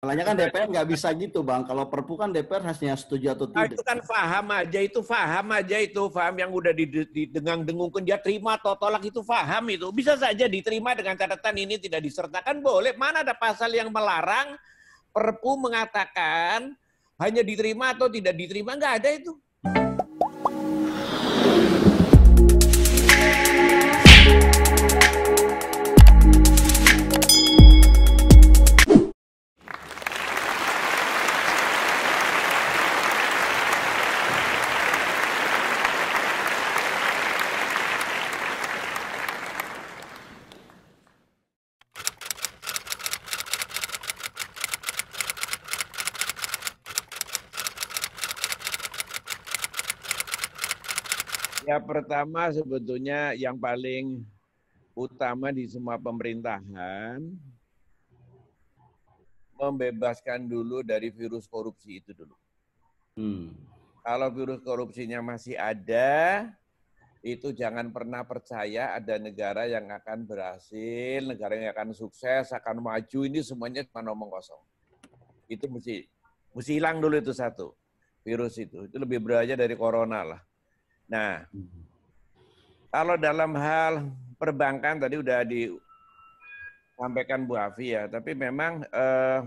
Masalahnya kan DPR nggak bisa gitu bang. Kalau perpu kan DPR hasilnya setuju atau nah, tidak. Nah, itu kan faham aja itu faham aja itu faham yang udah didengang dengungkan dia terima atau tolak itu faham itu bisa saja diterima dengan catatan ini tidak disertakan boleh. Mana ada pasal yang melarang perpu mengatakan hanya diterima atau tidak diterima nggak ada itu. pertama sebetulnya yang paling utama di semua pemerintahan membebaskan dulu dari virus korupsi itu dulu. Hmm. Kalau virus korupsinya masih ada, itu jangan pernah percaya ada negara yang akan berhasil, negara yang akan sukses, akan maju. Ini semuanya cuma omong kosong. Itu mesti mesti hilang dulu itu satu virus itu. Itu lebih berbahaya dari corona lah. Nah, hmm. Kalau dalam hal perbankan tadi udah disampaikan Bu Afi ya, tapi memang eh,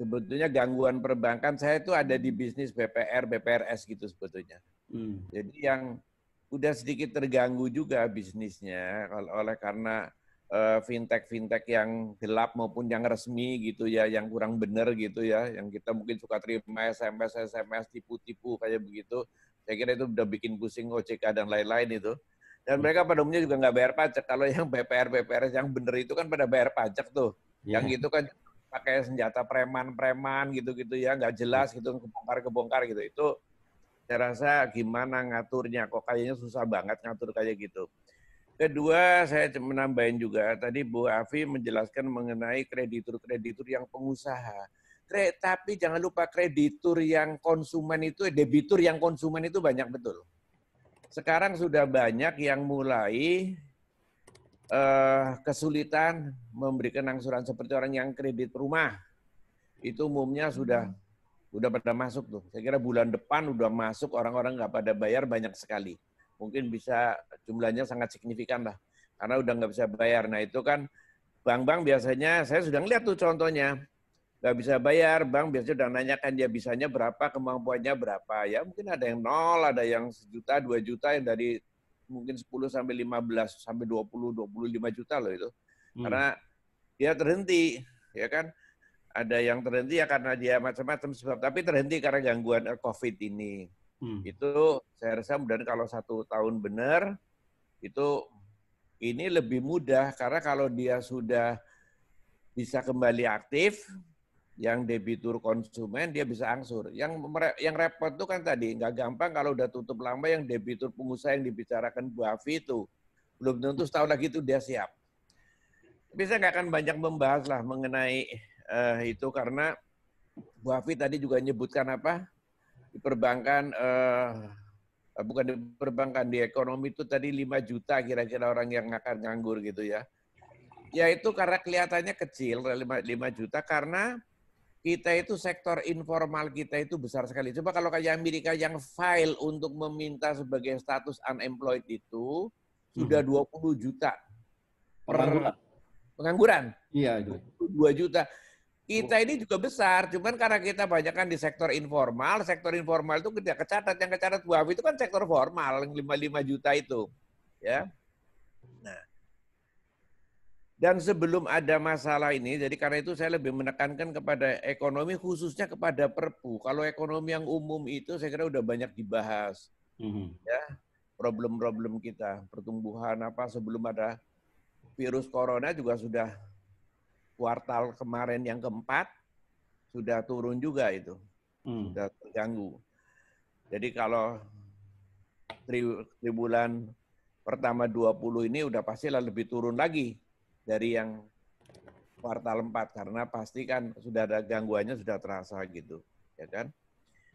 sebetulnya gangguan perbankan saya itu ada di bisnis BPR, BPRS gitu sebetulnya. Hmm. Jadi yang udah sedikit terganggu juga bisnisnya oleh karena eh, fintech-fintech yang gelap maupun yang resmi gitu ya, yang kurang benar gitu ya, yang kita mungkin suka terima SMS, SMS tipu-tipu kayak begitu. Saya kira itu udah bikin pusing OJK dan lain-lain itu. Dan mereka pada umumnya juga nggak bayar pajak. Kalau yang BPR, BPR yang bener itu kan pada bayar pajak tuh. Yeah. Yang itu kan pakai senjata preman-preman gitu-gitu ya, nggak jelas gitu, kebongkar-kebongkar gitu. Itu saya rasa gimana ngaturnya, kok kayaknya susah banget ngatur kayak gitu. Kedua, saya menambahin juga, tadi Bu Afi menjelaskan mengenai kreditur-kreditur yang pengusaha tapi jangan lupa kreditur yang konsumen itu, eh, debitur yang konsumen itu banyak betul. Sekarang sudah banyak yang mulai uh, kesulitan memberikan angsuran seperti orang yang kredit rumah. Itu umumnya sudah sudah pada masuk tuh. Saya kira bulan depan sudah masuk orang-orang nggak pada bayar banyak sekali. Mungkin bisa jumlahnya sangat signifikan lah. Karena udah nggak bisa bayar. Nah itu kan bank-bank biasanya, saya sudah ngeliat tuh contohnya nggak bisa bayar, bank biasanya udah nanyakan dia bisanya berapa, kemampuannya berapa. Ya mungkin ada yang nol, ada yang sejuta, dua juta, yang dari mungkin 10 sampai 15 sampai 20 25 juta loh itu. Hmm. Karena dia terhenti, ya kan? Ada yang terhenti ya karena dia macam-macam sebab, tapi terhenti karena gangguan eh, COVID ini. Hmm. Itu saya rasa mudah kalau satu tahun benar itu ini lebih mudah karena kalau dia sudah bisa kembali aktif, yang debitur konsumen dia bisa angsur. Yang yang repot itu kan tadi nggak gampang kalau udah tutup lama yang debitur pengusaha yang dibicarakan Bu Afi itu belum tentu setahun lagi itu dia siap. Bisa nggak akan banyak membahas lah mengenai uh, itu karena Bu Afi tadi juga nyebutkan apa di perbankan uh, bukan di perbankan di ekonomi itu tadi 5 juta kira-kira orang yang akan nganggur gitu ya. Ya itu karena kelihatannya kecil 5 juta karena kita itu sektor informal kita itu besar sekali. Coba kalau kayak Amerika yang file untuk meminta sebagai status unemployed itu sudah 20 hmm. juta per pengangguran. Iya itu. 2 juta. Kita oh. ini juga besar, cuman karena kita banyak kan di sektor informal, sektor informal itu tidak kecatat, yang kecatat buah itu kan sektor formal, yang 55 juta itu. Ya. Nah, dan sebelum ada masalah ini, jadi karena itu saya lebih menekankan kepada ekonomi khususnya kepada Perpu. Kalau ekonomi yang umum itu saya kira udah banyak dibahas, mm-hmm. ya problem-problem kita, pertumbuhan apa sebelum ada virus corona juga sudah kuartal kemarin yang keempat sudah turun juga itu, mm. sudah terganggu. Jadi kalau tri, tri bulan pertama 20 ini udah pastilah lebih turun lagi dari yang kuartal 4 karena pasti kan sudah ada gangguannya sudah terasa gitu, ya kan?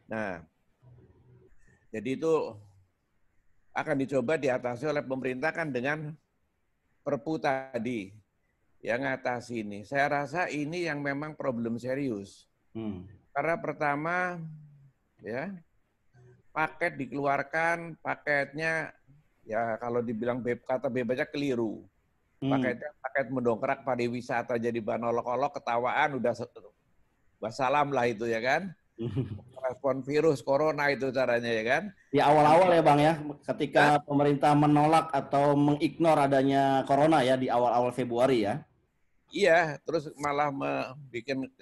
Nah, jadi itu akan dicoba diatasi oleh pemerintah kan dengan perpu tadi yang atas ini. Saya rasa ini yang memang problem serius. Hmm. Karena pertama ya paket dikeluarkan, paketnya ya kalau dibilang kata bebasnya keliru hmm. itu pakai mendongkrak pariwisata jadi banolok olok ketawaan udah wassalam lah itu ya kan respon virus corona itu caranya ya kan di ya, awal-awal ya bang ya ketika nah, pemerintah menolak atau mengignor adanya corona ya di awal-awal Februari ya Iya, terus malah membuat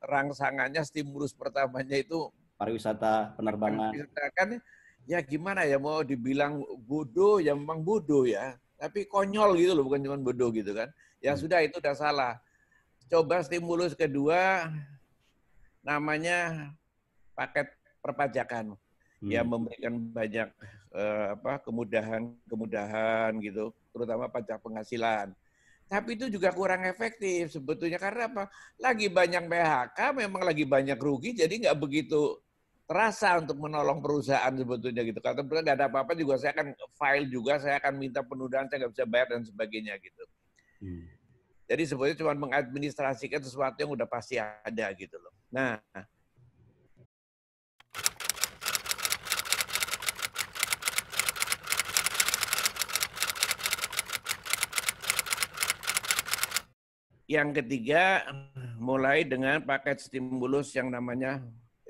rangsangannya stimulus pertamanya itu pariwisata penerbangan. Pariwisata kan ya gimana ya mau dibilang bodoh ya memang bodoh ya tapi konyol gitu loh, bukan cuma bodoh gitu kan. Ya hmm. sudah itu udah salah. Coba stimulus kedua namanya paket perpajakan hmm. yang memberikan banyak eh, apa kemudahan-kemudahan gitu, terutama pajak penghasilan. Tapi itu juga kurang efektif sebetulnya karena apa? Lagi banyak PHK, memang lagi banyak rugi, jadi nggak begitu terasa untuk menolong perusahaan sebetulnya gitu. Kalau tidak nggak ada apa-apa juga saya akan file juga, saya akan minta penundaan, saya nggak bisa bayar dan sebagainya gitu. Hmm. Jadi sebetulnya cuma mengadministrasikan sesuatu yang udah pasti ada gitu loh. Nah, yang ketiga mulai dengan paket stimulus yang namanya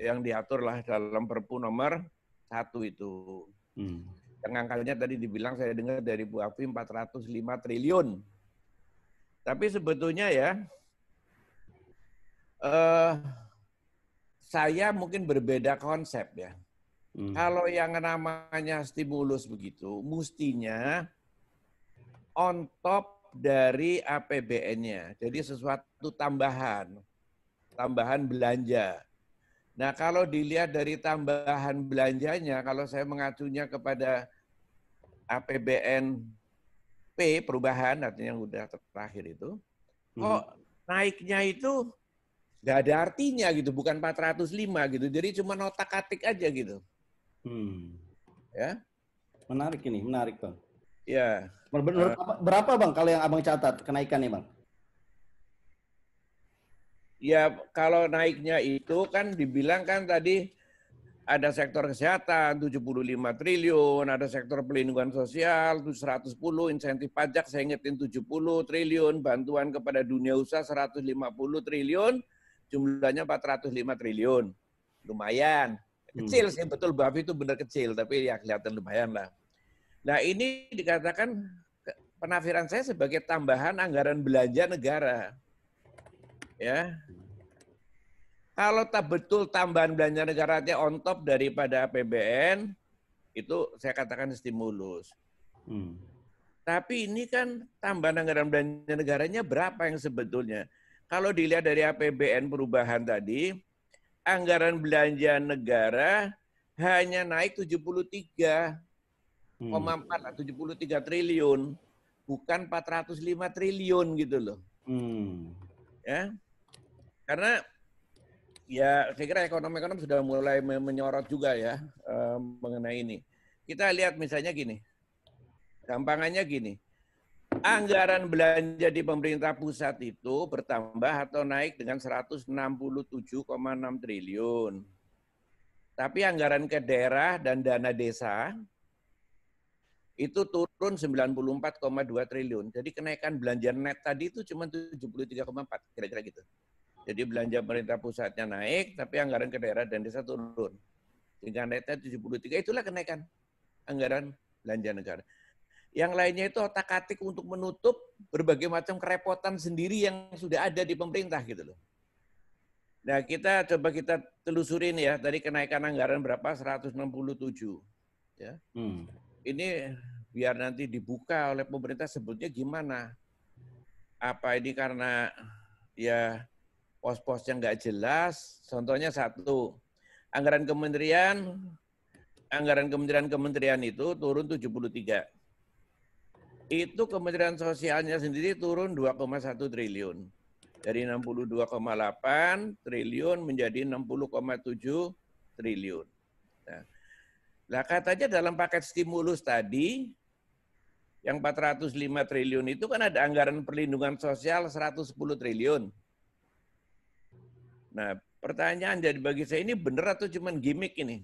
yang diaturlah dalam Perpu nomor satu itu. Hmm. Yang angkanya tadi dibilang saya dengar dari Bu Afi 405 triliun. Tapi sebetulnya ya, eh, saya mungkin berbeda konsep ya. Hmm. Kalau yang namanya stimulus begitu, mestinya on top dari APBN-nya. Jadi sesuatu tambahan, tambahan belanja. Nah, kalau dilihat dari tambahan belanjanya, kalau saya mengacunya kepada APBN P perubahan, artinya yang udah terakhir itu, hmm. naiknya itu nggak ada artinya gitu, bukan 405 gitu. Jadi cuma nota atik aja gitu. Hmm. Ya. Menarik ini, menarik Bang. Ya. Eh. Berapa, berapa Bang kalau yang Abang catat kenaikannya Bang? Ya kalau naiknya itu kan dibilang kan tadi ada sektor kesehatan 75 triliun, ada sektor pelindungan sosial 110, insentif pajak saya ingetin 70 triliun, bantuan kepada dunia usaha 150 triliun, jumlahnya 405 triliun. Lumayan. Hmm. Kecil sih, betul Bapak itu benar kecil, tapi ya kelihatan lumayan lah. Nah ini dikatakan penafsiran saya sebagai tambahan anggaran belanja negara ya kalau tak betul tambahan belanja negara itu on top daripada APBN itu saya katakan stimulus. Hmm. Tapi ini kan tambahan anggaran belanja negaranya berapa yang sebetulnya? Kalau dilihat dari APBN perubahan tadi, anggaran belanja negara hanya naik tujuh hmm. 73 ah, triliun, bukan 405 triliun gitu loh. Hmm. Ya. Karena ya saya kira ekonomi ekonomi sudah mulai menyorot juga ya um, mengenai ini. Kita lihat misalnya gini, gampangannya gini, anggaran belanja di pemerintah pusat itu bertambah atau naik dengan 167,6 triliun. Tapi anggaran ke daerah dan dana desa itu turun 94,2 triliun. Jadi kenaikan belanja net tadi itu cuma 73,4 kira-kira gitu. Jadi belanja pemerintah pusatnya naik, tapi anggaran ke daerah dan desa turun. Sehingga netnya 73, itulah kenaikan anggaran belanja negara. Yang lainnya itu otak-atik untuk menutup berbagai macam kerepotan sendiri yang sudah ada di pemerintah gitu loh. Nah kita coba kita telusurin ya, dari kenaikan anggaran berapa? 167. Ya. Hmm. Ini biar nanti dibuka oleh pemerintah sebutnya gimana. Apa ini karena ya pos-pos yang nggak jelas. Contohnya satu, anggaran kementerian, anggaran kementerian-kementerian itu turun 73. Itu kementerian sosialnya sendiri turun 2,1 triliun. Dari 62,8 triliun menjadi 60,7 triliun. Nah, lah katanya dalam paket stimulus tadi, yang 405 triliun itu kan ada anggaran perlindungan sosial 110 triliun Nah, pertanyaan jadi bagi saya ini benar atau cuma gimmick ini?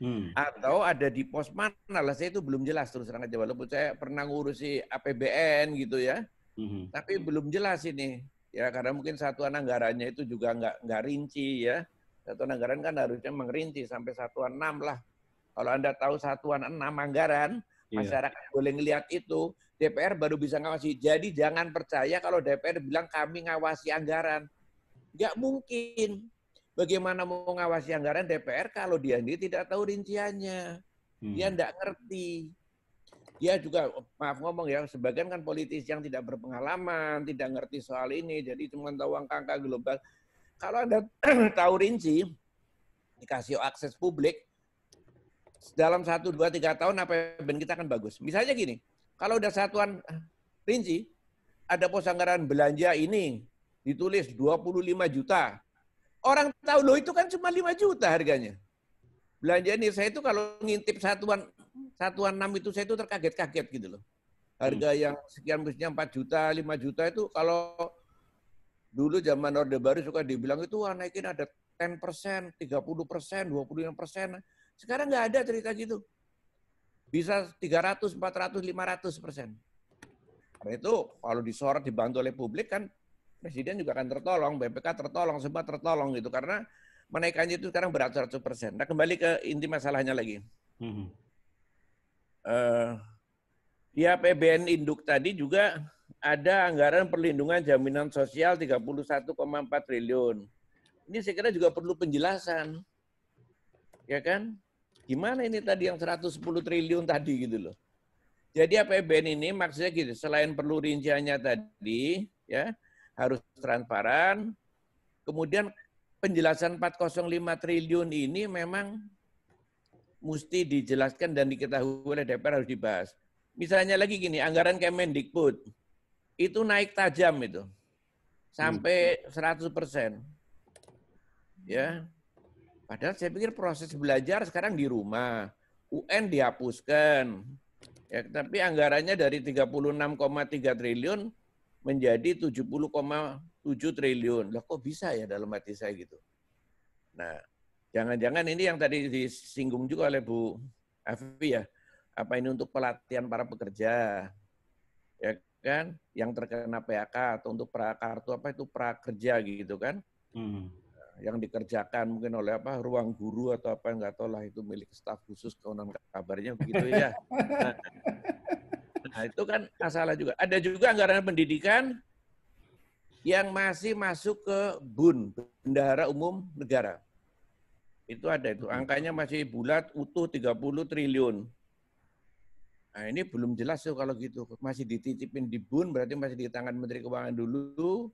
Hmm. Atau ada di pos mana lah saya itu belum jelas terus terang aja walaupun saya pernah ngurusi APBN gitu ya. Hmm. Tapi belum jelas ini. Ya karena mungkin satuan anggarannya itu juga nggak nggak rinci ya. Satuan anggaran kan harusnya mengerinci sampai satuan enam lah. Kalau Anda tahu satuan enam anggaran, iya. masyarakat boleh ngelihat itu, DPR baru bisa ngawasi. Jadi jangan percaya kalau DPR bilang kami ngawasi anggaran. Nggak mungkin. Bagaimana mau ngawasi anggaran DPR kalau dia sendiri tidak tahu rinciannya. Dia hmm. ngerti. Dia juga, maaf ngomong ya, sebagian kan politis yang tidak berpengalaman, tidak ngerti soal ini, jadi cuma tahu angka-angka global. Kalau Anda tahu rinci, dikasih akses publik, dalam satu dua tiga tahun apa yang kita akan bagus. Misalnya gini, kalau udah satuan rinci, ada pos anggaran belanja ini, ditulis 25 juta. Orang tahu loh itu kan cuma 5 juta harganya. belanja Belanjaan saya itu kalau ngintip satuan satuan 6 itu saya itu terkaget-kaget gitu loh. Harga hmm. yang sekian misalnya 4 juta, 5 juta itu kalau dulu zaman Orde Baru suka dibilang itu wah naikin ada 10 persen, 30 persen, 25 persen. Sekarang nggak ada cerita gitu. Bisa 300, 400, 500 persen. Karena itu kalau disorot dibantu oleh publik kan presiden juga akan tertolong, BPK tertolong, semua tertolong gitu karena menaikannya itu sekarang beratus-ratus persen. Nah kembali ke inti masalahnya lagi. Hmm. Uh, eh, di ya, APBN induk tadi juga ada anggaran perlindungan jaminan sosial 31,4 triliun. Ini saya kira juga perlu penjelasan. Ya kan? Gimana ini tadi yang 110 triliun tadi gitu loh. Jadi APBN ini maksudnya gitu, selain perlu rinciannya tadi, ya, harus transparan. Kemudian penjelasan 405 triliun ini memang mesti dijelaskan dan diketahui oleh DPR harus dibahas. Misalnya lagi gini, anggaran Kemendikbud itu naik tajam itu sampai 100 persen. Ya, padahal saya pikir proses belajar sekarang di rumah, UN dihapuskan, ya, tapi anggarannya dari 36,3 triliun menjadi 70,7 triliun. Lah kok bisa ya dalam hati saya gitu. Nah, jangan-jangan ini yang tadi disinggung juga oleh Bu Afi ya. Apa ini untuk pelatihan para pekerja? Ya kan, yang terkena PHK atau untuk prakartu apa itu prakerja gitu kan? Hmm. Yang dikerjakan mungkin oleh apa ruang guru atau apa enggak tahu lah itu milik staf khusus kewenangan kabarnya begitu ya. Nah, Nah, itu kan masalah juga. Ada juga anggaran pendidikan yang masih masuk ke BUN, Bendahara Umum Negara. Itu ada itu. Angkanya masih bulat utuh 30 triliun. Nah, ini belum jelas tuh kalau gitu. Masih dititipin di BUN berarti masih di tangan Menteri Keuangan dulu.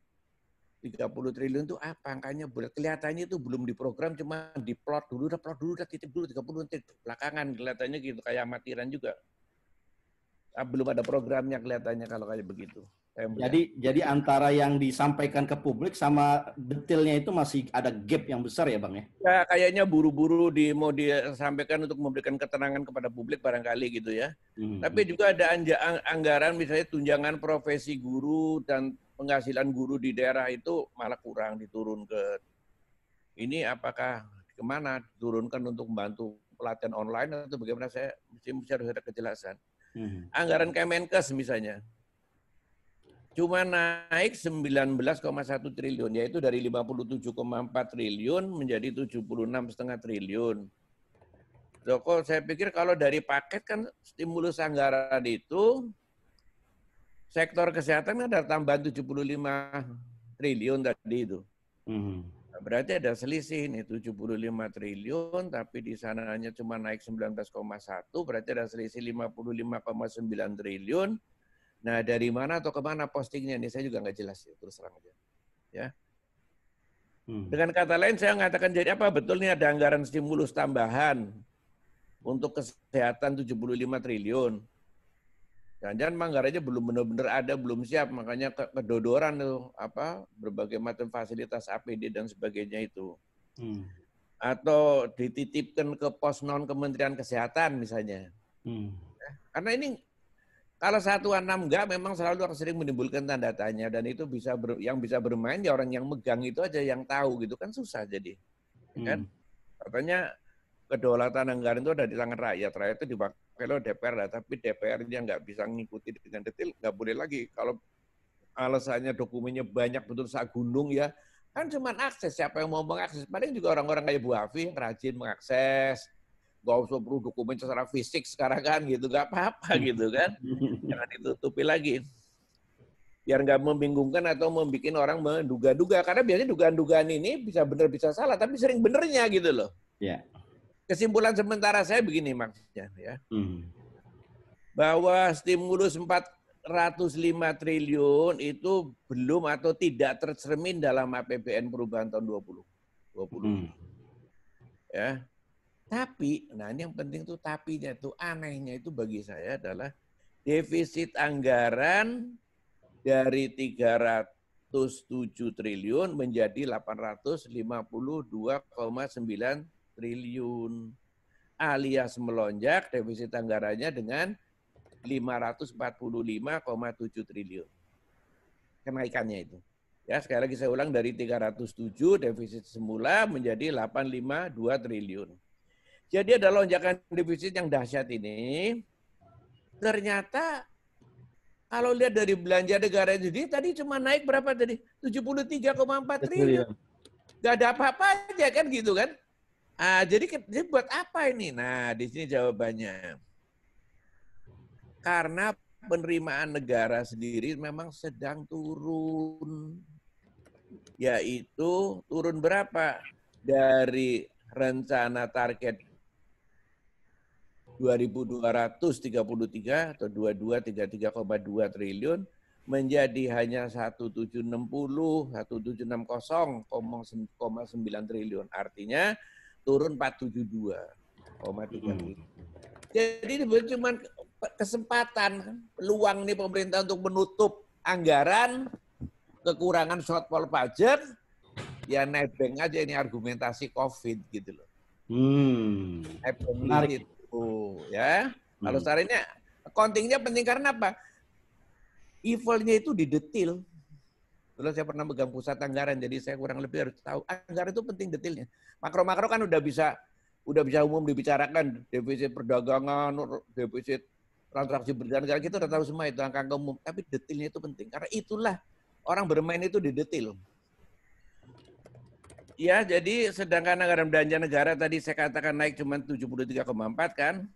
30 triliun itu apa angkanya bulat. Kelihatannya itu belum diprogram, cuma diplot dulu, udah plot dulu, udah titip dulu 30 triliun belakangan kelihatannya gitu kayak amatiran juga. Ah, belum ada programnya kelihatannya kalau kayak begitu. Jadi jadi antara yang disampaikan ke publik sama detailnya itu masih ada gap yang besar ya bang ya? Ya kayaknya buru-buru di mau disampaikan untuk memberikan ketenangan kepada publik barangkali gitu ya. Hmm. Tapi hmm. juga ada anggaran misalnya tunjangan profesi guru dan penghasilan guru di daerah itu malah kurang diturun ke ini apakah kemana diturunkan untuk membantu pelatihan online atau bagaimana saya mesti harus ada kejelasan. Hmm. Anggaran Kemenkes misalnya. Cuma naik 19,1 triliun, yaitu dari 57,4 triliun menjadi 76,5 triliun. Joko, saya pikir kalau dari paket kan stimulus anggaran itu sektor kesehatan kan ada tambahan 75 triliun tadi itu. Hmm. Berarti ada selisih nih 75 triliun tapi di sana hanya cuma naik 19,1 berarti ada selisih 55,9 triliun. Nah dari mana atau kemana postingnya ini saya juga nggak jelas ya terus terang aja. Ya. Hmm. Dengan kata lain saya mengatakan jadi apa betul nih ada anggaran stimulus tambahan untuk kesehatan 75 triliun. Jangan-jangan Manggarainya belum benar-benar ada, belum siap, makanya kedodoran tuh apa berbagai macam fasilitas APD dan sebagainya itu. Hmm. Atau dititipkan ke pos non Kementerian Kesehatan misalnya. Hmm. Ya, karena ini kalau satu enam enggak memang selalu akan sering menimbulkan tanda tanya dan itu bisa ber, yang bisa bermain ya orang yang megang itu aja yang tahu gitu kan susah jadi ya kan? hmm. kan katanya kedaulatan anggaran itu ada di tangan rakyat rakyat itu dipakai kalau DPR lah, tapi DPR-nya nggak bisa ngikuti dengan detail, nggak boleh lagi. Kalau alasannya dokumennya banyak betul saat gunung ya, kan cuma akses. Siapa yang mau mengakses? Paling juga orang-orang kayak Bu Hafi yang rajin mengakses. nggak usah perlu dokumen secara fisik sekarang kan gitu, nggak apa-apa hmm. gitu kan. Jangan ditutupi lagi. Biar nggak membingungkan atau membuat orang menduga-duga. Karena biasanya dugaan-dugaan ini bisa benar bisa salah, tapi sering benernya gitu loh. Iya. Yeah kesimpulan sementara saya begini maksudnya ya. Hmm. Bahwa stimulus 405 triliun itu belum atau tidak tercermin dalam APBN perubahan tahun 20. 20. Hmm. Ya. Tapi, nah ini yang penting tuh tapinya tuh anehnya itu bagi saya adalah defisit anggaran dari 300 tujuh triliun menjadi 852,9 triliun alias melonjak defisit anggarannya dengan 545,7 triliun. Kenaikannya itu. Ya, sekali lagi saya ulang dari 307 defisit semula menjadi 852 triliun. Jadi ada lonjakan defisit yang dahsyat ini. Ternyata kalau lihat dari belanja negara itu sendiri tadi cuma naik berapa tadi? 73,4 triliun. Gak ada apa apa aja kan gitu kan? Ah, jadi, jadi buat apa ini? Nah, di sini jawabannya. Karena penerimaan negara sendiri memang sedang turun. Yaitu turun berapa? Dari rencana target 2.233 atau 2233,2 triliun menjadi hanya 1760 1760,9 triliun. Artinya turun 472. Koma hmm. Jadi ini cuma kesempatan, peluang nih pemerintah untuk menutup anggaran, kekurangan shortfall pajak, ya nebeng aja ini argumentasi COVID gitu loh. Hmm. Menarik. Itu, ya. Kalau hmm. seharinya kontingnya penting karena apa? Evilnya itu di detail. Dulu saya pernah pegang pusat anggaran, jadi saya kurang lebih harus tahu. Anggaran itu penting detailnya. Makro-makro kan udah bisa udah bisa umum dibicarakan. Defisit perdagangan, defisit transaksi berjalan, kita gitu udah tahu semua itu angka-angka umum. Tapi detailnya itu penting. Karena itulah orang bermain itu di detail. Ya, jadi sedangkan anggaran belanja negara tadi saya katakan naik cuma 73,4 kan.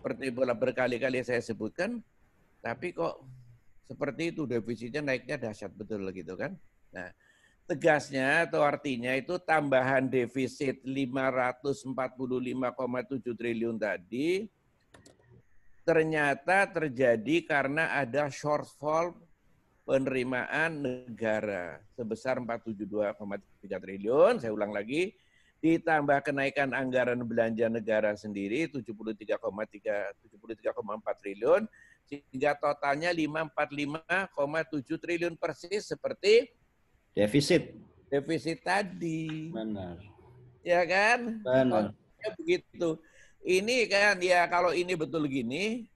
Seperti bola berkali-kali saya sebutkan. Tapi kok seperti itu defisitnya naiknya dahsyat betul gitu kan. Nah, tegasnya atau artinya itu tambahan defisit 545,7 triliun tadi ternyata terjadi karena ada shortfall penerimaan negara sebesar 472,3 triliun, saya ulang lagi, ditambah kenaikan anggaran belanja negara sendiri 73,3 73,4 triliun sehingga totalnya 545,7 triliun persis seperti defisit defisit tadi. Benar. Ya kan? Benar. begitu. Ini kan ya kalau ini betul gini,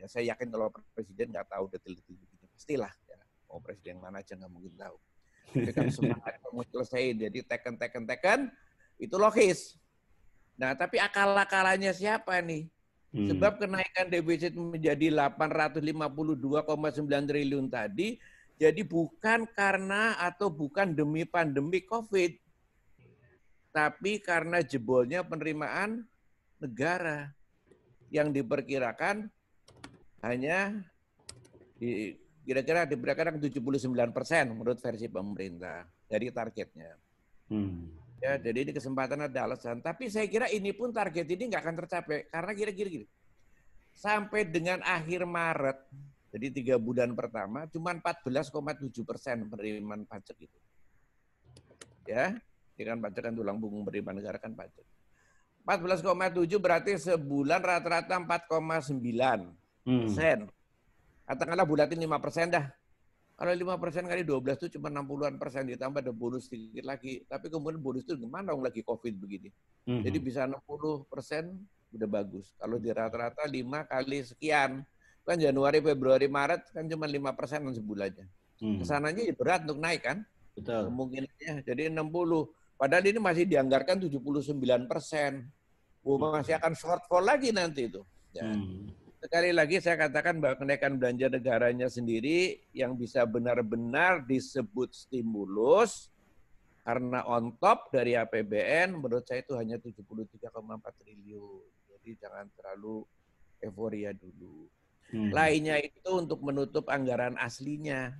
ya saya yakin kalau presiden nggak tahu detail-detail begini pastilah. Ya. Mau oh, presiden mana aja nggak mungkin tahu. kan semangat mau selesai, jadi teken teken teken itu logis. Nah tapi akal akalannya siapa nih? Hmm. Sebab kenaikan defisit menjadi 852,9 triliun tadi, jadi bukan karena atau bukan demi pandemi COVID, tapi karena jebolnya penerimaan negara yang diperkirakan hanya di, kira-kira diperkirakan 79 persen menurut versi pemerintah dari targetnya. Hmm. Ya, jadi ini kesempatan ada alasan. Tapi saya kira ini pun target ini nggak akan tercapai karena kira-kira gini. Sampai dengan akhir Maret, jadi tiga bulan pertama, cuma 14,7 persen penerimaan pajak itu. Ya, ini ya kan pajak kan tulang punggung penerimaan negara kan pajak. 14,7 berarti sebulan rata-rata 4,9 hmm. persen. Hmm. Katakanlah bulatin 5 persen dah. Kalau 5% kali 12 itu cuma 60-an persen, ditambah ada bonus sedikit lagi. Tapi kemudian bonus itu gimana om lagi COVID begini. Mm-hmm. Jadi bisa 60 persen, udah bagus. Kalau di rata-rata 5 kali sekian, kan Januari, Februari, Maret kan cuma 5 persen sebulannya. Mm-hmm. Kesananya ya berat untuk naik kan. Betul. Kemungkinannya jadi 60. Padahal ini masih dianggarkan 79 persen. Iya. Masih akan shortfall lagi nanti itu. Ya. hmm sekali lagi saya katakan bahwa kenaikan belanja negaranya sendiri yang bisa benar-benar disebut stimulus karena on top dari APBN menurut saya itu hanya 73,4 triliun. Jadi jangan terlalu euforia dulu. Hmm. Lainnya itu untuk menutup anggaran aslinya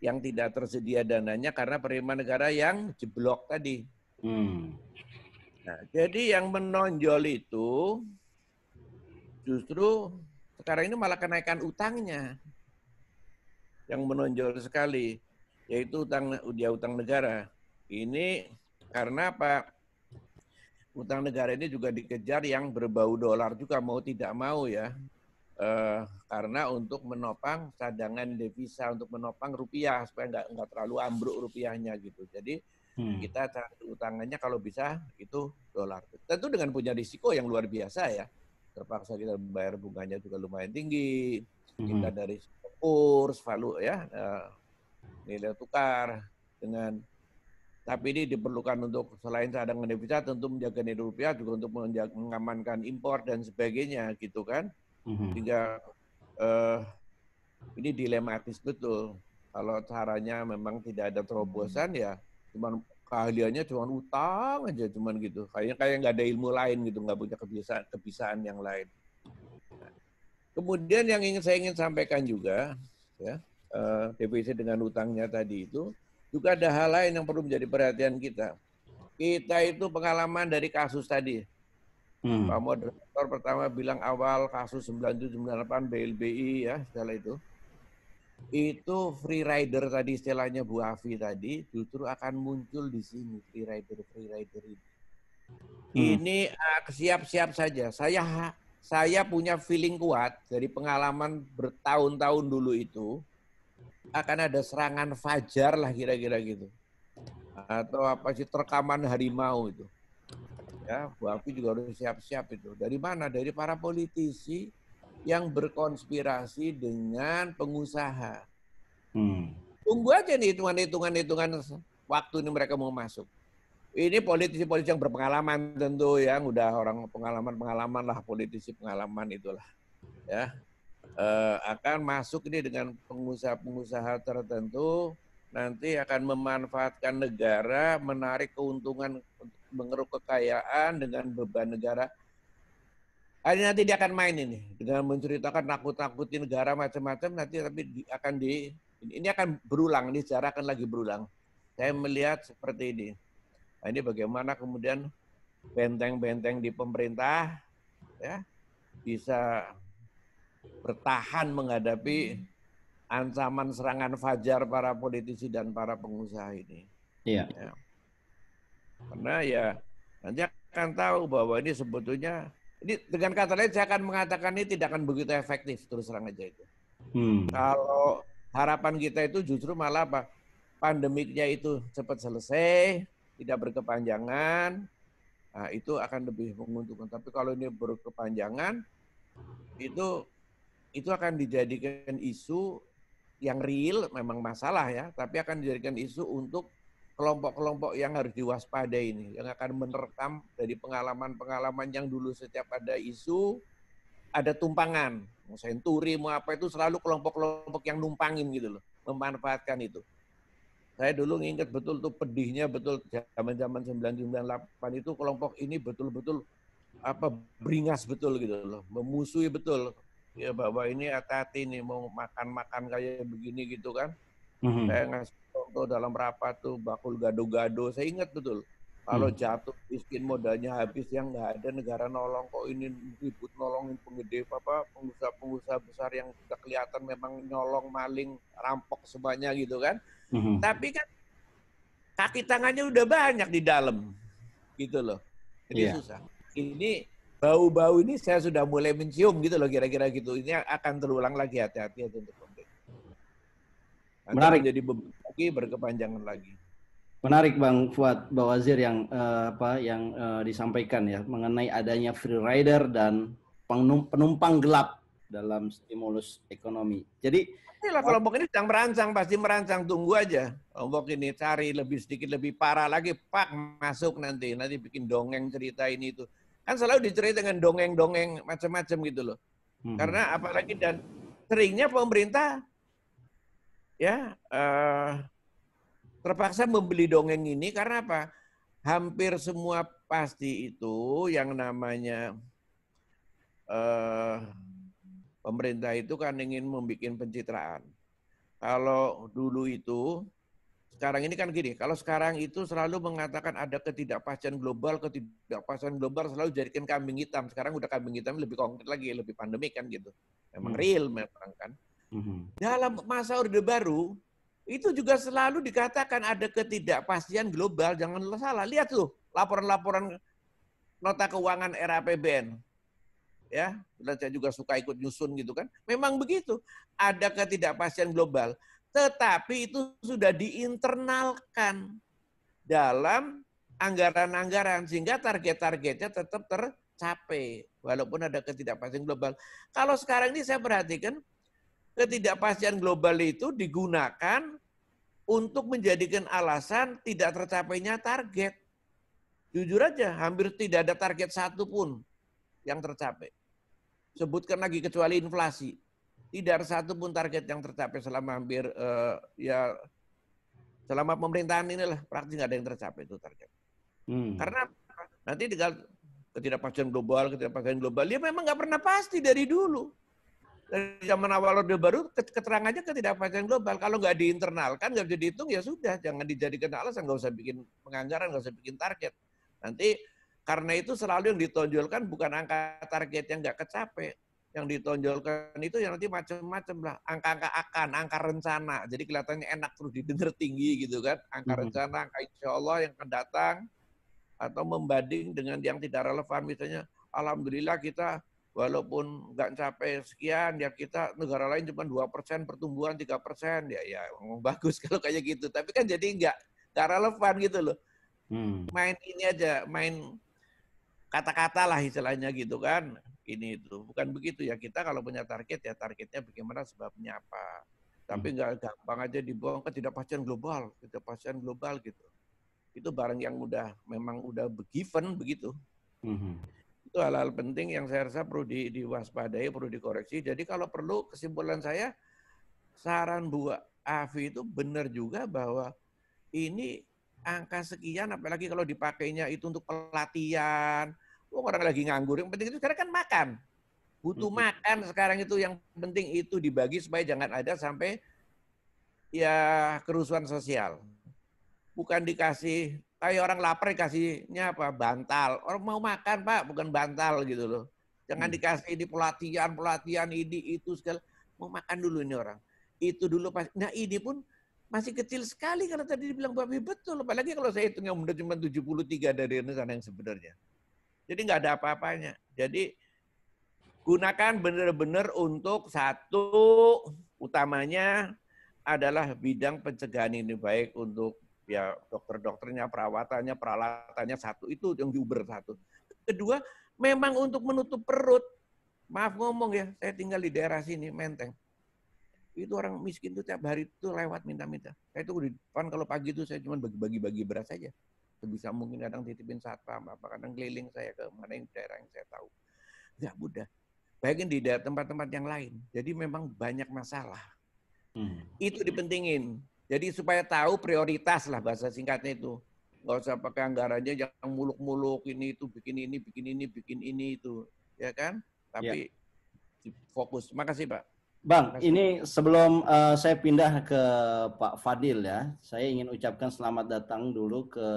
yang tidak tersedia dananya karena penerimaan negara yang jeblok tadi. Hmm. Nah, jadi yang menonjol itu Justru sekarang ini malah kenaikan utangnya yang menonjol sekali, yaitu utang dia ya, utang negara. Ini karena apa? Utang negara ini juga dikejar yang berbau dolar juga mau tidak mau ya. Eh, karena untuk menopang cadangan devisa, untuk menopang rupiah supaya nggak nggak terlalu ambruk rupiahnya gitu. Jadi hmm. kita cari utangannya kalau bisa itu dolar. Tentu dengan punya risiko yang luar biasa ya terpaksa kita bayar bunganya juga lumayan tinggi kita mhm. dari kurs valu ya eh, nilai tukar dengan tapi ini diperlukan untuk selain cadangan devisa tentu menjaga nilai rupiah juga untuk menjaga, mengamankan impor dan sebagainya gitu kan mhm. sehingga eh, ini dilematis betul kalau caranya memang tidak ada terobosan ya cuma keahliannya cuma utang aja cuman gitu kayaknya kayak nggak ada ilmu lain gitu nggak punya kebiasaan kebiasaan yang lain kemudian yang ingin saya ingin sampaikan juga ya eh, TPC dengan utangnya tadi itu juga ada hal lain yang perlu menjadi perhatian kita kita itu pengalaman dari kasus tadi hmm. Pak moderator pertama bilang awal kasus 9798 BLBI ya segala itu itu free rider tadi istilahnya Bu Afi tadi justru akan muncul di sini free rider free rider ini. Hmm. Ini uh, eh, siap-siap saja. Saya saya punya feeling kuat dari pengalaman bertahun-tahun dulu itu akan ada serangan fajar lah kira-kira gitu. Atau apa sih terkaman harimau itu. Ya, Bu Afi juga harus siap-siap itu. Dari mana? Dari para politisi yang berkonspirasi dengan pengusaha. Hmm. Tunggu aja nih hitungan-hitungan-hitungan waktu ini mereka mau masuk. Ini politisi-politisi yang berpengalaman tentu ya, yang udah orang pengalaman-pengalaman lah politisi pengalaman itulah ya e, akan masuk ini dengan pengusaha-pengusaha tertentu nanti akan memanfaatkan negara menarik keuntungan mengeruk kekayaan dengan beban negara ini nanti dia akan main ini dengan menceritakan nakut-nakuti negara macam-macam nanti tapi akan di ini akan berulang ini sejarah akan lagi berulang. Saya melihat seperti ini. Nah, ini bagaimana kemudian benteng-benteng di pemerintah ya bisa bertahan menghadapi ancaman serangan fajar para politisi dan para pengusaha ini. Iya. Ya. Karena ya nanti akan tahu bahwa ini sebetulnya ini dengan kata lain saya akan mengatakan ini tidak akan begitu efektif terus terang aja itu. Hmm. Kalau harapan kita itu justru malah apa? Pandemiknya itu cepat selesai, tidak berkepanjangan, nah, itu akan lebih menguntungkan. Tapi kalau ini berkepanjangan, itu itu akan dijadikan isu yang real memang masalah ya, tapi akan dijadikan isu untuk kelompok-kelompok yang harus diwaspadai ini yang akan menerkam dari pengalaman-pengalaman yang dulu setiap ada isu ada tumpangan mau senturi mau apa itu selalu kelompok-kelompok yang numpangin gitu loh memanfaatkan itu saya dulu ingat betul tuh pedihnya betul zaman-zaman 1998 itu kelompok ini betul-betul apa beringas betul gitu loh memusuhi betul ya bahwa ini hati-hati nih mau makan-makan kayak begini gitu kan mm -hmm. saya ngasih tuh dalam rapat tuh bakul gado-gado. Saya ingat betul. Kalau hmm. jatuh miskin modalnya habis yang nggak ada negara nolong kok ini ribut nolongin penggede apa pengusaha-pengusaha besar yang sudah kelihatan memang nyolong maling rampok semuanya gitu kan. Hmm. Tapi kan kaki tangannya udah banyak di dalam gitu loh. Jadi yeah. susah. Ini bau-bau ini saya sudah mulai mencium gitu loh kira-kira gitu. Ini akan terulang lagi hati-hati untuk -hati. Menarik. Jadi lagi berkepanjangan lagi. Menarik Bang Fuad Bawazir yang uh, apa yang uh, disampaikan ya mengenai adanya free rider dan penumpang gelap dalam stimulus ekonomi. Jadi Inilah kelompok ini sedang merancang, pasti merancang. Tunggu aja kelompok ini cari lebih sedikit lebih parah lagi, pak masuk nanti, nanti bikin dongeng cerita ini itu. Kan selalu diceritakan dengan dongeng-dongeng macam-macam gitu loh. Hmm. Karena apalagi dan seringnya pemerintah ya uh, terpaksa membeli dongeng ini karena apa? Hampir semua pasti itu yang namanya uh, pemerintah itu kan ingin membuat pencitraan. Kalau dulu itu, sekarang ini kan gini, kalau sekarang itu selalu mengatakan ada ketidakpastian global, ketidakpastian global selalu jadikan kambing hitam. Sekarang udah kambing hitam lebih konkret lagi, lebih pandemik kan gitu. Emang hmm. real memang kan. Mm-hmm. Dalam masa Orde Baru, itu juga selalu dikatakan ada ketidakpastian global, jangan salah. Lihat tuh laporan-laporan nota keuangan era PBN. Ya, saya juga suka ikut nyusun gitu kan. Memang begitu, ada ketidakpastian global. Tetapi itu sudah diinternalkan dalam anggaran-anggaran sehingga target-targetnya tetap tercapai walaupun ada ketidakpastian global. Kalau sekarang ini saya perhatikan ketidakpastian global itu digunakan untuk menjadikan alasan tidak tercapainya target. Jujur aja, hampir tidak ada target satupun yang tercapai. Sebutkan lagi kecuali inflasi. Tidak ada pun target yang tercapai selama hampir uh, ya selama pemerintahan inilah praktis nggak ada yang tercapai itu target. Hmm. Karena nanti tinggal ketidakpastian global, ketidakpastian global, dia memang nggak pernah pasti dari dulu dari zaman awal Orde Baru keterangannya ketidakpastian global. Kalau nggak diinternalkan, nggak bisa dihitung ya sudah, jangan dijadikan alasan, nggak usah bikin penganggaran, nggak usah bikin target. Nanti karena itu selalu yang ditonjolkan bukan angka target yang nggak kecape, yang ditonjolkan itu yang nanti macam-macam lah, angka-angka akan, angka rencana. Jadi kelihatannya enak terus didengar tinggi gitu kan, angka hmm. rencana, angka insya Allah yang akan datang atau membanding dengan yang tidak relevan misalnya alhamdulillah kita walaupun nggak capai sekian ya kita negara lain cuma dua persen pertumbuhan tiga persen ya ya bagus kalau kayak gitu tapi kan jadi nggak nggak relevan gitu loh hmm. main ini aja main kata-kata lah istilahnya gitu kan ini itu bukan begitu ya kita kalau punya target ya targetnya bagaimana sebabnya apa tapi hmm. nggak hmm. gampang aja dibuang ke tidak pasien global tidak pasien global gitu itu barang yang udah memang udah given begitu hmm. Itu hal-hal penting yang saya rasa perlu di, diwaspadai, perlu dikoreksi. Jadi kalau perlu kesimpulan saya, saran Bu Avi itu benar juga bahwa ini angka sekian, apalagi kalau dipakainya itu untuk pelatihan, oh, orang lagi nganggur, yang penting itu sekarang kan makan. Butuh makan sekarang itu yang penting itu dibagi supaya jangan ada sampai ya kerusuhan sosial. Bukan dikasih kayak orang lapar dikasihnya apa bantal orang mau makan pak bukan bantal gitu loh jangan hmm. dikasih ini pelatihan pelatihan ini itu segala mau makan dulu ini orang itu dulu pas nah ini pun masih kecil sekali karena tadi dibilang babi betul apalagi kalau saya yang umur cuma tujuh puluh tiga dari sana yang sebenarnya jadi nggak ada apa-apanya jadi gunakan benar-benar untuk satu utamanya adalah bidang pencegahan ini baik untuk ya dokter-dokternya, perawatannya, peralatannya satu itu yang diuber satu. Kedua, memang untuk menutup perut. Maaf ngomong ya, saya tinggal di daerah sini, Menteng. Itu orang miskin tuh tiap hari itu lewat minta-minta. Saya itu di depan kalau pagi itu saya cuma bagi-bagi beras saja. Sebisa mungkin kadang titipin satpam, apa kadang keliling saya ke mana yang daerah yang saya tahu. Enggak mudah. Bayangin di tempat-tempat yang lain. Jadi memang banyak masalah. Hmm. Itu dipentingin. Jadi supaya tahu prioritas lah bahasa singkatnya itu. Nggak usah pakai anggarannya jangan muluk-muluk ini itu bikin ini bikin ini bikin ini itu, ya kan? Tapi ya. fokus. Makasih Pak. Bang, Makasih. ini sebelum uh, saya pindah ke Pak Fadil ya, saya ingin ucapkan selamat datang dulu ke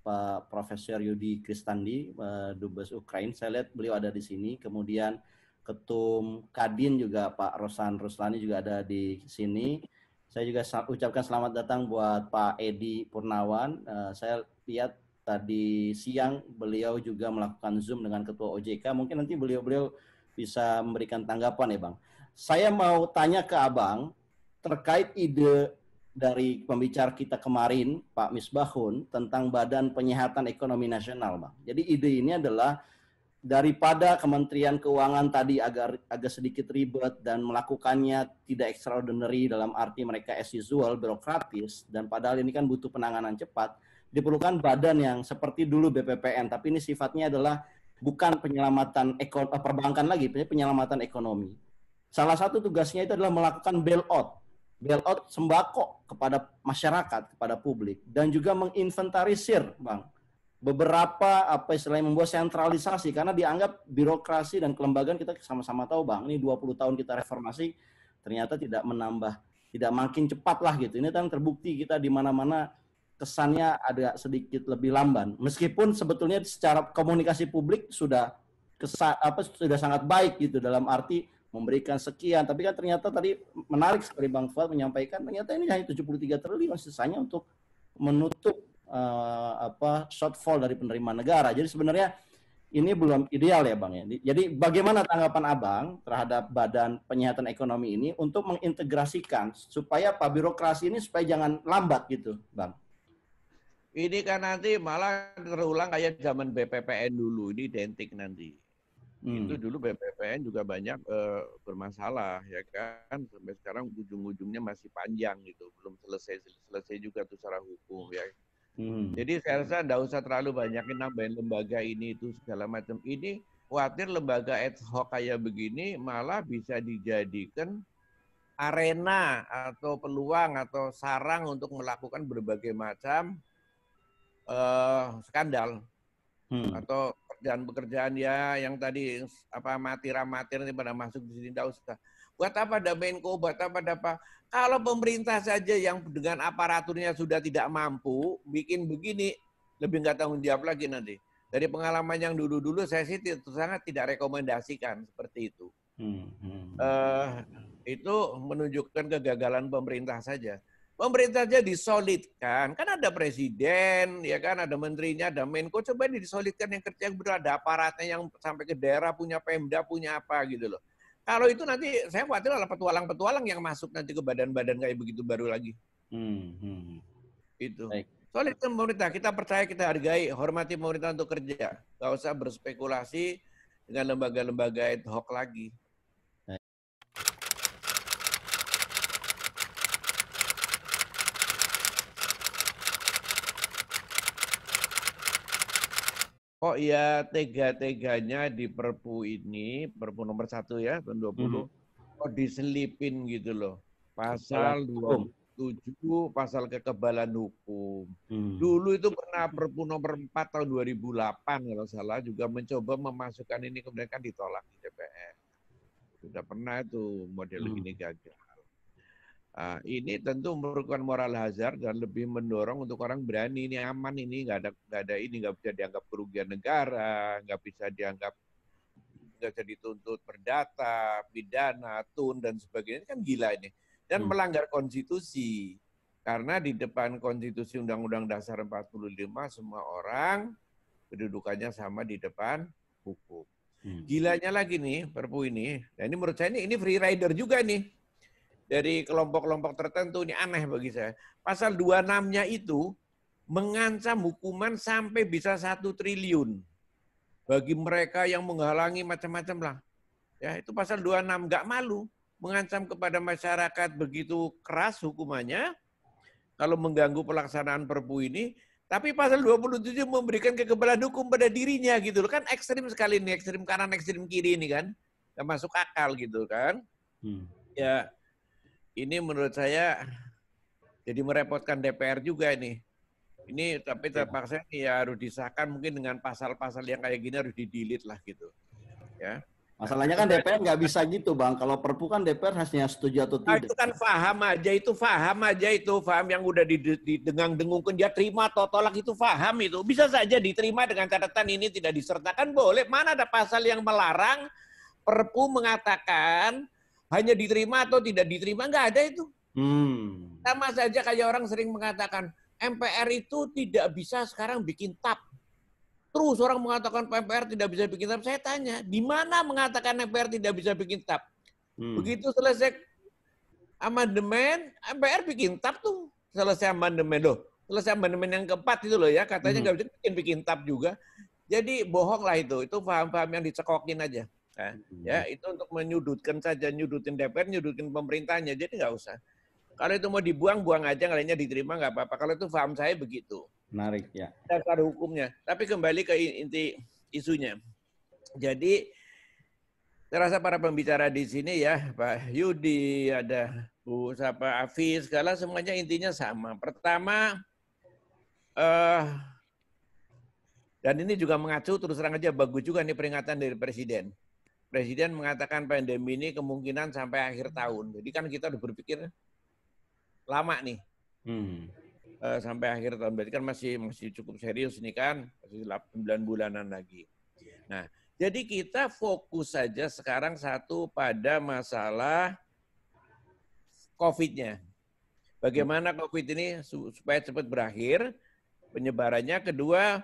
Pak Profesor Yudi Kristandi, uh, Dubes Ukraina. Saya lihat beliau ada di sini. Kemudian Ketum Kadin juga Pak Rosan Ruslani juga ada di sini. Saya juga ucapkan selamat datang buat Pak Edi Purnawan. Eh, saya lihat tadi siang beliau juga melakukan Zoom dengan Ketua OJK. Mungkin nanti beliau-beliau bisa memberikan tanggapan ya Bang. Saya mau tanya ke Abang terkait ide dari pembicara kita kemarin, Pak Misbahun, tentang Badan Penyehatan Ekonomi Nasional, Bang. Jadi ide ini adalah daripada Kementerian Keuangan tadi agak agak sedikit ribet dan melakukannya tidak extraordinary dalam arti mereka as usual birokratis dan padahal ini kan butuh penanganan cepat diperlukan badan yang seperti dulu BPPN tapi ini sifatnya adalah bukan penyelamatan ekon eh, perbankan lagi penyelamatan ekonomi salah satu tugasnya itu adalah melakukan bailout bailout sembako kepada masyarakat kepada publik dan juga menginventarisir bang beberapa apa istilahnya membuat sentralisasi karena dianggap birokrasi dan kelembagaan kita sama-sama tahu bang ini 20 tahun kita reformasi ternyata tidak menambah tidak makin cepat lah gitu ini kan terbukti kita di mana-mana kesannya ada sedikit lebih lamban meskipun sebetulnya secara komunikasi publik sudah kesa, apa sudah sangat baik gitu dalam arti memberikan sekian tapi kan ternyata tadi menarik sekali Bang Fuad menyampaikan ternyata ini hanya 73 triliun sisanya untuk menutup uh, apa shortfall dari penerimaan negara. Jadi sebenarnya ini belum ideal ya Bang ya. Jadi bagaimana tanggapan Abang terhadap Badan Penyihatan Ekonomi ini untuk mengintegrasikan supaya Pak birokrasi ini supaya jangan lambat gitu, Bang? Ini kan nanti malah terulang kayak zaman BPPN dulu, ini identik nanti. Hmm. Itu dulu BPPN juga banyak e, bermasalah ya kan, sampai sekarang ujung-ujungnya masih panjang gitu, belum selesai selesai juga tuh secara hukum ya Hmm. Jadi saya rasa tidak usah terlalu banyakin nambahin lembaga ini itu segala macam. Ini khawatir lembaga ad hoc kayak begini malah bisa dijadikan arena atau peluang atau sarang untuk melakukan berbagai macam uh, skandal hmm. atau pekerjaan-pekerjaan ya yang tadi apa mati ramatir ini pada masuk di sini tidak usah. Buat apa ada Menko, buat apa ada apa? Kalau pemerintah saja yang dengan aparaturnya sudah tidak mampu, bikin begini, lebih nggak tanggung jawab lagi nanti. Dari pengalaman yang dulu-dulu, saya sih sangat tidak rekomendasikan seperti itu. Hmm, hmm. Uh, itu menunjukkan kegagalan pemerintah saja. Pemerintah saja disolidkan, kan ada presiden, ya kan ada menterinya, ada menko. Coba ini disolidkan yang kerja yang berada aparatnya yang sampai ke daerah punya pemda, punya apa gitu loh kalau itu nanti saya khawatir adalah petualang-petualang yang masuk nanti ke badan-badan kayak begitu baru lagi. Hmm, hmm. Itu. Baik. Soalnya itu pemerintah, kita percaya, kita hargai, hormati pemerintah untuk kerja. Gak usah berspekulasi dengan lembaga-lembaga ad hoc lagi. kok ya tega-teganya di Perpu ini, Perpu nomor satu ya tahun 20, hmm. kok diselipin gitu loh. Pasal Hukum. 27 pasal kekebalan hukum. Hmm. Dulu itu pernah Perpu nomor 4 tahun 2008 kalau salah juga mencoba memasukkan ini kemudian kan ditolak di DPR. Sudah pernah itu model hmm. gini gagal. Nah, ini tentu merupakan moral hazard dan lebih mendorong untuk orang berani ini aman ini nggak ada nggak ada ini nggak bisa dianggap kerugian negara nggak bisa dianggap nggak bisa dituntut perdata pidana tun dan sebagainya ini kan gila ini dan hmm. melanggar konstitusi karena di depan konstitusi undang-undang dasar 45 semua orang kedudukannya sama di depan hukum. Hmm. Gilanya lagi nih perpu ini. Nah ini menurut saya ini, ini free rider juga nih dari kelompok-kelompok tertentu ini aneh bagi saya. Pasal 26-nya itu mengancam hukuman sampai bisa satu triliun bagi mereka yang menghalangi macam-macam lah. Ya, itu pasal 26 nggak malu mengancam kepada masyarakat begitu keras hukumannya kalau mengganggu pelaksanaan Perpu ini, tapi pasal 27 memberikan kekebalan hukum pada dirinya gitu loh. Kan ekstrim sekali nih, ekstrim kanan, ekstrim kiri ini kan. gak masuk akal gitu kan. Hmm. Ya, ini menurut saya jadi merepotkan DPR juga ini. Ini tapi iya. terpaksa ya harus disahkan mungkin dengan pasal-pasal yang kayak gini harus didilit lah gitu. Ya. Masalahnya kan DPR nggak bisa gitu bang. Kalau Perpu kan DPR hanya setuju atau nah, tidak. Nah, itu kan faham aja itu faham aja itu faham yang udah didengang dengungkan dia terima atau tolak itu faham itu bisa saja diterima dengan catatan ini tidak disertakan boleh. Mana ada pasal yang melarang Perpu mengatakan hanya diterima atau tidak diterima nggak ada itu. Hmm. Sama saja kayak orang sering mengatakan MPR itu tidak bisa sekarang bikin tap. Terus orang mengatakan MPR tidak bisa bikin tap. Saya tanya, di mana mengatakan MPR tidak bisa bikin tap? Hmm. Begitu selesai amandemen, MPR bikin tap tuh. Selesai amandemen loh. Selesai amandemen yang keempat itu loh ya. Katanya hmm. nggak hmm. bisa bikin, bikin tap juga. Jadi bohong lah itu. Itu paham-paham yang dicekokin aja. Nah, ya itu untuk menyudutkan saja, nyudutin DPR, nyudutin pemerintahnya. Jadi nggak usah. Kalau itu mau dibuang, buang aja. lainnya diterima nggak apa-apa. Kalau itu paham saya begitu. Menarik ya. Dasar hukumnya. Tapi kembali ke inti isunya. Jadi terasa para pembicara di sini ya Pak Yudi, ada Bu Sapa Afi, segala semuanya intinya sama. Pertama, eh, dan ini juga mengacu terus terang aja bagus juga nih peringatan dari Presiden Presiden mengatakan pandemi ini kemungkinan sampai akhir tahun. Jadi kan kita udah berpikir lama nih. Hmm. Uh, sampai akhir tahun berarti kan masih masih cukup serius nih kan, masih 9 bulanan lagi. Nah, jadi kita fokus saja sekarang satu pada masalah COVID-nya. Bagaimana COVID ini supaya cepat berakhir penyebarannya. Kedua,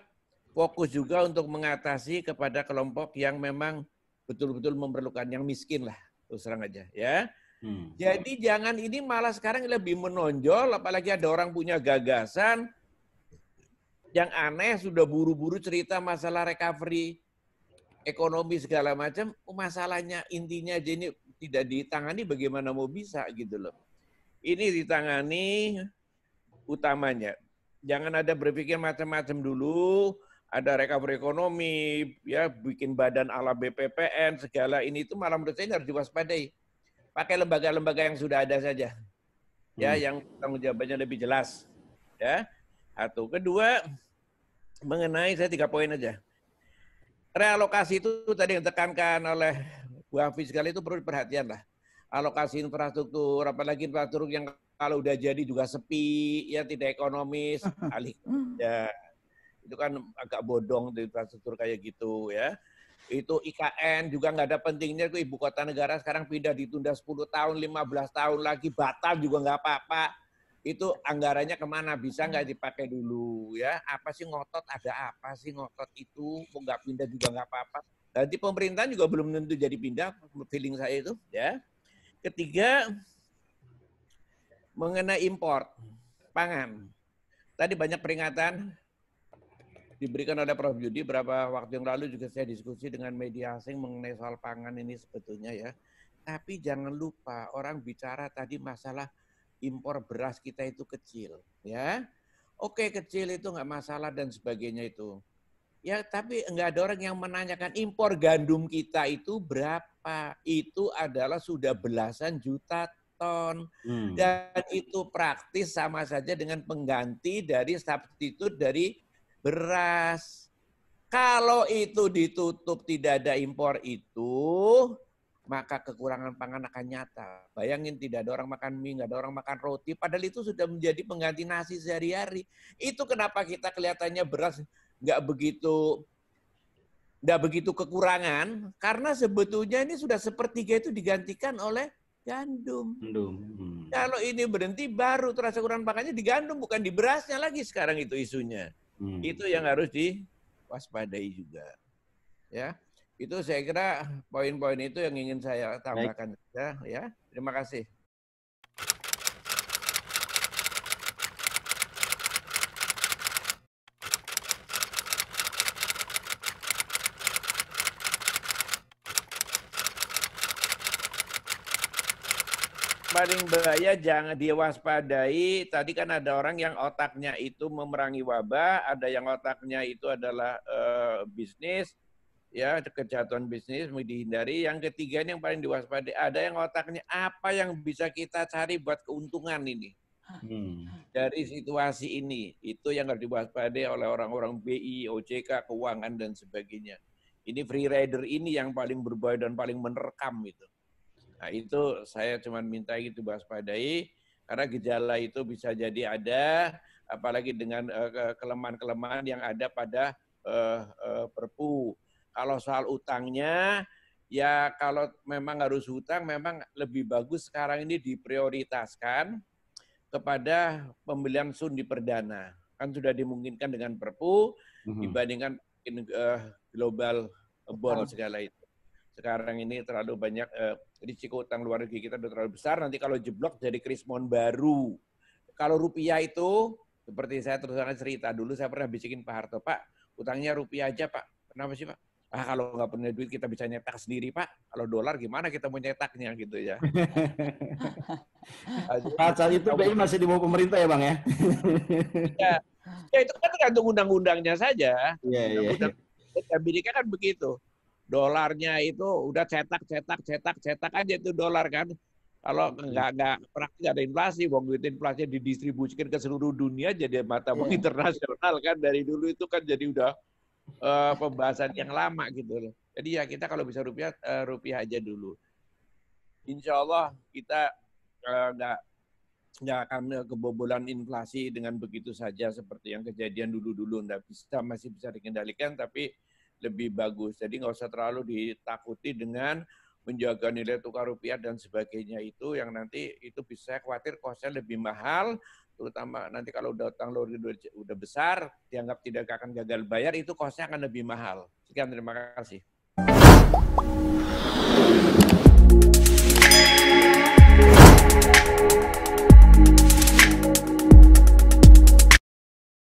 fokus juga untuk mengatasi kepada kelompok yang memang betul-betul memerlukan yang miskin lah terus terang aja ya. Hmm. Jadi jangan ini malah sekarang lebih menonjol apalagi ada orang punya gagasan yang aneh sudah buru-buru cerita masalah recovery ekonomi segala macam oh, masalahnya intinya aja ini tidak ditangani bagaimana mau bisa gitu loh. Ini ditangani utamanya. Jangan ada berpikir macam-macam dulu, ada recovery ekonomi, ya bikin badan ala BPPN, segala ini itu malah menurut saya harus diwaspadai. Pakai lembaga-lembaga yang sudah ada saja. Ya, hmm. yang tanggung jawabannya lebih jelas. Ya. Atau kedua mengenai saya tiga poin aja. Realokasi itu tadi yang tekankan oleh Bu Hafiz sekali itu perlu perhatian lah. Alokasi infrastruktur, apalagi infrastruktur yang kalau udah jadi juga sepi, ya tidak ekonomis, alih. Ya, itu kan agak bodong di infrastruktur kayak gitu ya. Itu IKN juga nggak ada pentingnya itu ibu kota negara sekarang pindah ditunda 10 tahun, 15 tahun lagi, batal juga nggak apa-apa. Itu anggarannya kemana, bisa nggak dipakai dulu ya. Apa sih ngotot, ada apa sih ngotot itu, mau nggak pindah juga nggak apa-apa. Nanti pemerintahan juga belum tentu jadi pindah, feeling saya itu ya. Ketiga, mengenai impor pangan. Tadi banyak peringatan diberikan oleh Prof. Yudi berapa waktu yang lalu juga saya diskusi dengan media asing mengenai soal pangan ini sebetulnya ya. Tapi jangan lupa orang bicara tadi masalah impor beras kita itu kecil ya. Oke kecil itu nggak masalah dan sebagainya itu. Ya tapi enggak ada orang yang menanyakan impor gandum kita itu berapa. Itu adalah sudah belasan juta ton. Hmm. Dan itu praktis sama saja dengan pengganti dari substitut dari beras. Kalau itu ditutup tidak ada impor itu, maka kekurangan pangan akan nyata. Bayangin tidak ada orang makan mie, nggak ada orang makan roti, padahal itu sudah menjadi pengganti nasi sehari-hari. Itu kenapa kita kelihatannya beras nggak begitu nggak begitu kekurangan, karena sebetulnya ini sudah sepertiga itu digantikan oleh gandum. gandum. Hmm. Kalau ini berhenti baru terasa kurang pakannya di gandum, bukan di berasnya lagi sekarang itu isunya. Hmm. Itu yang harus diwaspadai juga. Ya. Itu saya kira poin-poin itu yang ingin saya tambahkan ya. Terima kasih. paling bahaya jangan diwaspadai. Tadi kan ada orang yang otaknya itu memerangi wabah, ada yang otaknya itu adalah uh, bisnis, ya kejatuhan bisnis dihindari. Yang ketiga ini yang paling diwaspadai ada yang otaknya apa yang bisa kita cari buat keuntungan ini hmm. dari situasi ini itu yang harus diwaspadai oleh orang-orang BI, OJK, keuangan dan sebagainya. Ini free rider ini yang paling berbahaya dan paling menerkam itu. Nah itu saya cuma minta itu waspadai karena gejala itu bisa jadi ada apalagi dengan eh, kelemahan-kelemahan yang ada pada uh, uh, perpu. Kalau soal utangnya, ya kalau memang harus hutang, memang lebih bagus sekarang ini diprioritaskan kepada pembelian sun di perdana. Kan sudah dimungkinkan dengan perpu mhm. dibandingkan uh, global bond segala itu. Sekarang ini terlalu banyak uh, risiko utang luar negeri kita udah terlalu besar. Nanti kalau jeblok jadi krismon baru. Kalau rupiah itu, seperti saya terus terang cerita dulu, saya pernah bisikin Pak Harto, Pak, utangnya rupiah aja Pak. Kenapa sih Pak? Ah kalau nggak punya duit kita bisa nyetak sendiri Pak. Kalau dolar gimana kita mau nyetaknya gitu ya. saat, saat itu BI masih di bawah pemerintah ya Bang ya? ya. ya itu kan tergantung undang-undangnya saja. Iya, yeah, iya. Undang -undang yeah. Amerika kan begitu dolarnya itu udah cetak cetak cetak cetak aja itu dolar kan kalau hmm. nggak nggak praktis ada inflasi, uang duit inflasi didistribusikan ke seluruh dunia jadi mata uang yeah. internasional kan dari dulu itu kan jadi udah uh, pembahasan yang lama gitu loh. Jadi ya kita kalau bisa rupiah uh, rupiah aja dulu. Insya Allah kita eh, nggak uh, nggak akan kebobolan inflasi dengan begitu saja seperti yang kejadian dulu-dulu nggak bisa masih bisa dikendalikan tapi lebih bagus. Jadi nggak usah terlalu ditakuti dengan menjaga nilai tukar rupiah dan sebagainya itu yang nanti itu bisa khawatir kosnya lebih mahal terutama nanti kalau utang luar udah besar dianggap tidak akan gagal bayar itu kosnya akan lebih mahal. Sekian terima kasih.